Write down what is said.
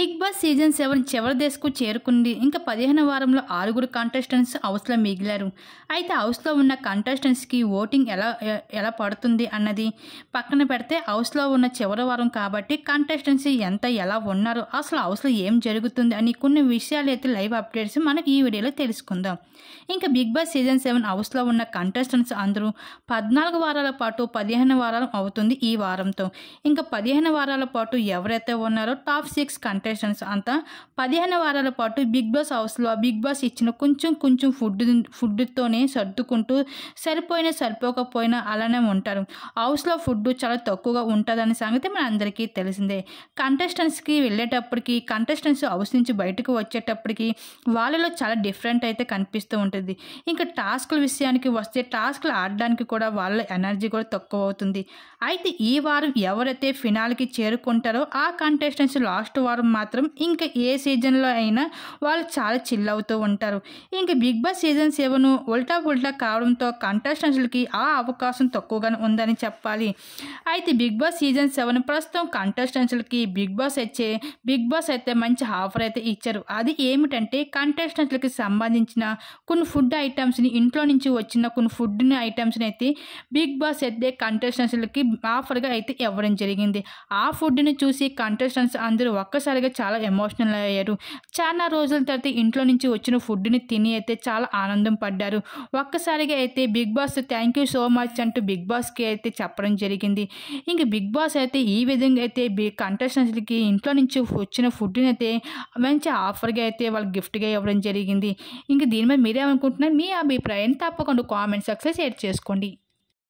big boss season seven చివరి దశకు చేరుకుంది ఇంకా పదిహేను వారంలో ఆరుగురు కంటెస్టెంట్స్ హౌస్లో మిగిలారు అయితే హౌస్లో ఉన్న కంటెస్టెంట్స్కి ఓటింగ్ ఎలా ఎలా పడుతుంది అన్నది పక్కన పెడితే హౌస్లో ఉన్న చివరి వారం కాబట్టి కంటెస్టెంట్స్ ఎంత ఎలా ఉన్నారు అసలు హౌస్లో ఏం జరుగుతుంది అని కొన్ని విషయాలు అయితే లైవ్ అప్డేట్స్ మనం ఈ వీడియోలో తెలుసుకుందాం ఇంకా బిగ్ బాస్ సీజన్ సెవెన్ హౌస్లో ఉన్న కంటెస్టెంట్స్ అందరూ పద్నాలుగు వారాల పాటు పదిహేను వారాలు అవుతుంది ఈ వారంతో ఇంకా పదిహేను వారాల పాటు ఎవరైతే ఉన్నారో టాప్ సిక్స్ కంటెస్ట్ కంటెస్టెంట్స్ అంతా పదిహేను వారాల పాటు బిగ్ బాస్ హౌస్లో బిగ్ బాస్ ఇచ్చిన కొంచెం కొంచెం ఫుడ్ ఫుడ్తోనే సర్దుకుంటూ సరిపోయినా సరిపోకపోయినా అలానే ఉంటారు హౌస్లో ఫుడ్ చాలా తక్కువగా ఉంటుందనే సంగతి మన అందరికీ తెలిసిందే కంటెస్టెంట్స్కి వెళ్ళేటప్పటికి కంటెస్టెంట్స్ హౌస్ నుంచి బయటకు వచ్చేటప్పటికి వాళ్ళలో చాలా డిఫరెంట్ అయితే కనిపిస్తూ ఉంటుంది ఇంకా టాస్క్ల విషయానికి వస్తే టాస్క్లు ఆడడానికి కూడా వాళ్ళ ఎనర్జీ కూడా తక్కువ అవుతుంది అయితే ఈ వారం ఎవరైతే ఫినాల్కి చేరుకుంటారో ఆ కంటెస్టెంట్స్ లాస్ట్ వారం మాత్రం ఇంకా ఏ సీజన్లో అయినా వాళ్ళు చాలా చిల్ అవుతూ ఉంటారు ఇంకా బిగ్ బాస్ సీజన్ సెవెన్ ఉల్టా ఉల్టా కావడంతో కంటెస్టెంట్స్కి ఆ అవకాశం తక్కువగానే ఉందని చెప్పాలి అయితే బిగ్ బాస్ సీజన్ సెవెన్ ప్రస్తుతం కంటెస్టెంట్స్కి బిగ్ బాస్ వచ్చే బిగ్ బాస్ అయితే మంచి ఆఫర్ అయితే ఇచ్చారు అది ఏమిటంటే కంటెస్టెంట్లకి సంబంధించిన కొన్ని ఫుడ్ ఐటమ్స్ని ఇంట్లో నుంచి వచ్చిన కొన్ని ఫుడ్ ఐటమ్స్ని అయితే బిగ్ బాస్ అయితే కంటెస్టెంట్స్కి ఆఫర్గా అయితే ఇవ్వడం జరిగింది ఆ ఫుడ్ని చూసి కంటెస్టెంట్స్ అందరూ ఒక్కసారి ఒక్కసారిగా చాలా ఎమోషనల్ అయ్యారు చాలా రోజుల తర్వాత ఇంట్లో నుంచి వచ్చిన ఫుడ్ని తిని అయితే చాలా ఆనందం పడ్డారు ఒక్కసారిగా అయితే Bigg Boss thank you so much అంటూ బిగ్ బాస్కి అయితే చెప్పడం జరిగింది ఇంక బిగ్ బాస్ అయితే ఈ విధంగా అయితే బి కంటెస్టెంట్స్కి ఇంట్లో నుంచి వచ్చిన ఫుడ్ని అయితే మంచి ఆఫర్గా అయితే వాళ్ళకి గిఫ్ట్గా ఇవ్వడం జరిగింది ఇంక దీని మీద మీరేమనుకుంటున్నారు మీ అభిప్రాయం తప్పకుండా కామెంట్ సెక్షన్ షేర్ చేసుకోండి